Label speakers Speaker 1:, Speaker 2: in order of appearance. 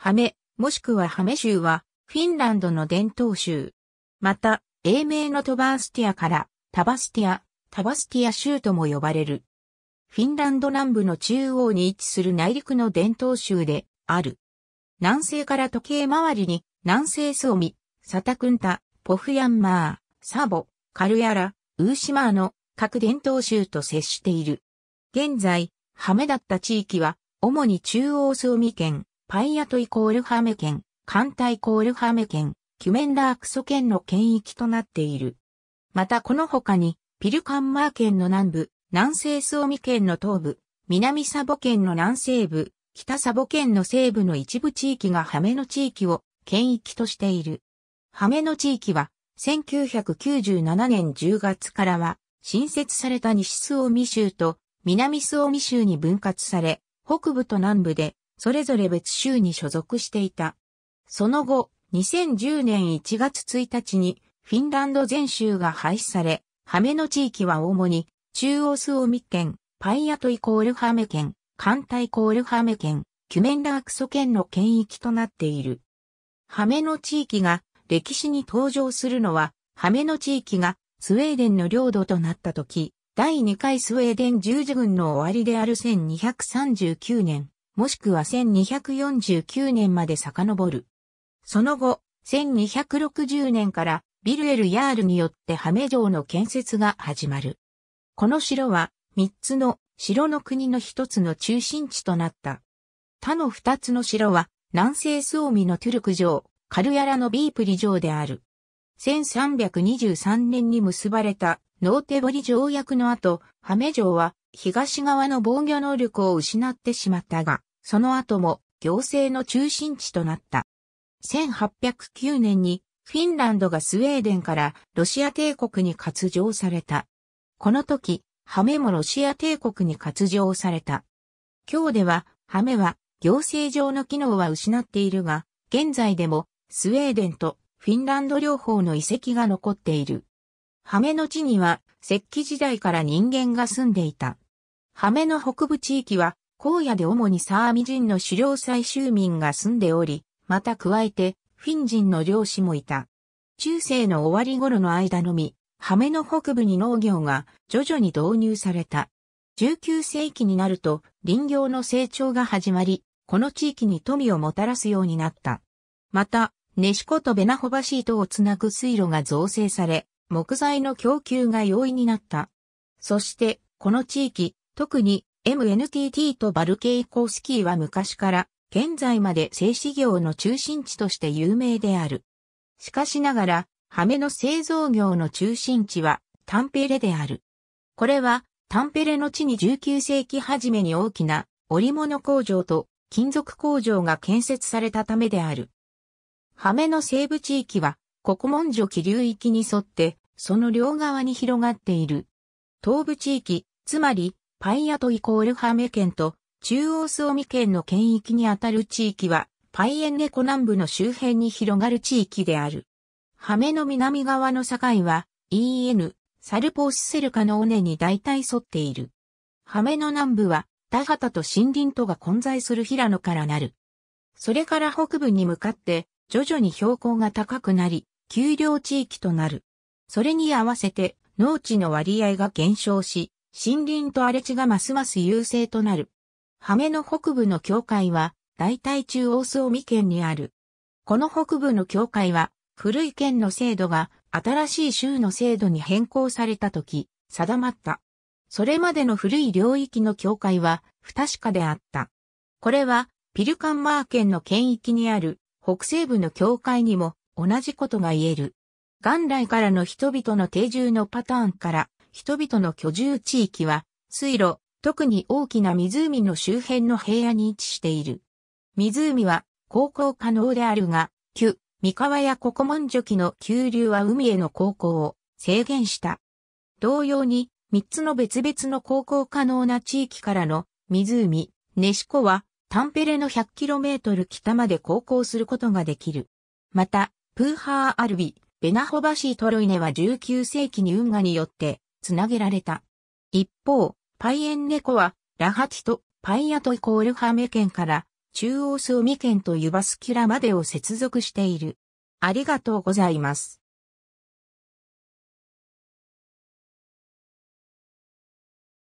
Speaker 1: ハメ、もしくはハメ州は、フィンランドの伝統州。また、英名のトバースティアから、タバスティア、タバスティア州とも呼ばれる。フィンランド南部の中央に位置する内陸の伝統州である。南西から時計回りに、南西ソーミ、サタクンタ、ポフヤンマー、サボ、カルヤラ、ウーシマーの各伝統州と接している。現在、ハメだった地域は、主に中央ソーミ県、パイアトイコールハメ県、カンタイコールハメ県、キュメンダークソ県の県域となっている。またこの他に、ピルカンマー県の南部、南西スオミ県の東部、南サボ県の南西部、北サボ県の西部の一部地域がハメの地域を県域としている。ハメの地域は、1997年10月からは、新設された西スオミ州と南スオミ州に分割され、北部と南部でそれぞれ別州に所属していた。その後、2010年1月1日にフィンランド全州が廃止され、ハメの地域は主に中央スオミ県、パイアトイコールハメ県、カンタイコールハメ県、キュメンラークソ県の県域となっている。ハメの地域が歴史に登場するのは、ハメの地域がスウェーデンの領土となった時、第2回スウェーデン十字軍の終わりである1239年、もしくは1249年まで遡る。その後、1260年からビルエル・ヤールによってハメ城の建設が始まる。この城は3つの城の国の一つの中心地となった。他の2つの城は南西スオミのトゥルク城、カルヤラのビープリ城である。1323年に結ばれたノーテボリ条約の後、ハメ城は東側の防御能力を失ってしまったが、その後も行政の中心地となった。1809年にフィンランドがスウェーデンからロシア帝国に割譲された。この時、ハメもロシア帝国に割譲された。今日では、ハメは行政上の機能は失っているが、現在でもスウェーデンとフィンランド両方の遺跡が残っている。ハメの地には石器時代から人間が住んでいた。ハメの北部地域は荒野で主にサーミ人の狩猟採集民が住んでおり、また加えて、フィン人の漁師もいた。中世の終わり頃の間のみ、ハメの北部に農業が徐々に導入された。19世紀になると林業の成長が始まり、この地域に富をもたらすようになった。また、ネシコとベナホバシートをつなぐ水路が造成され、木材の供給が容易になった。そして、この地域、特に MNTT とバルケイコースキーは昔から現在まで製紙業の中心地として有名である。しかしながら、ハメの製造業の中心地はタンペレである。これはタンペレの地に19世紀初めに大きな織物工場と金属工場が建設されたためである。ハメの西部地域は国門所気流域に沿ってその両側に広がっている。東部地域、つまりパイアトイコールハメ県と中央スオミ県の県域にあたる地域は、パイエンネコ南部の周辺に広がる地域である。ハメの南側の境は、EN、サルポースセルカの尾根に大体沿っている。ハメの南部は、田畑と森林とが混在する平野からなる。それから北部に向かって、徐々に標高が高くなり、丘陵地域となる。それに合わせて、農地の割合が減少し、森林と荒れ地がますます優勢となる。ハメの北部の境界は、大体中央総見県にある。この北部の境界は、古い県の制度が新しい州の制度に変更された時、定まった。それまでの古い領域の境界は不確かであった。これは、ピルカンマー県の県域にある北西部の境界にも同じことが言える。元来からの人々の定住のパターンから人々の居住地域は、水路、特に大きな湖の周辺の平野に位置している。湖は、航行可能であるが、旧、三河や古古文書記の急流は海への航行を制限した。同様に、三つの別々の航行可能な地域からの湖、ネシコは、タンペレの 100km 北まで航行することができる。また、プーハーアルビ、ベナホバシートロイネは19世紀に運河によってつなげられた。一方、パイエンネコは、ラハティとパイアトイコールハメ県から中央スオミ県とユバスキュラまでを接続している。ありがとうございます。